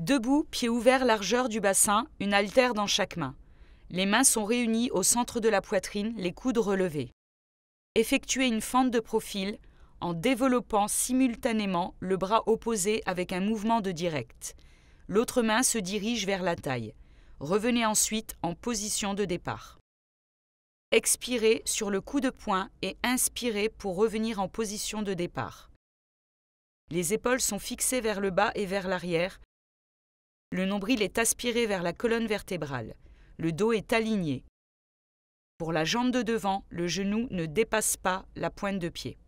Debout, pieds ouverts largeur du bassin, une haltère dans chaque main. Les mains sont réunies au centre de la poitrine, les coudes relevés. Effectuez une fente de profil en développant simultanément le bras opposé avec un mouvement de direct. L'autre main se dirige vers la taille. Revenez ensuite en position de départ. Expirez sur le coup de poing et inspirez pour revenir en position de départ. Les épaules sont fixées vers le bas et vers l'arrière, le nombril est aspiré vers la colonne vertébrale. Le dos est aligné. Pour la jambe de devant, le genou ne dépasse pas la pointe de pied.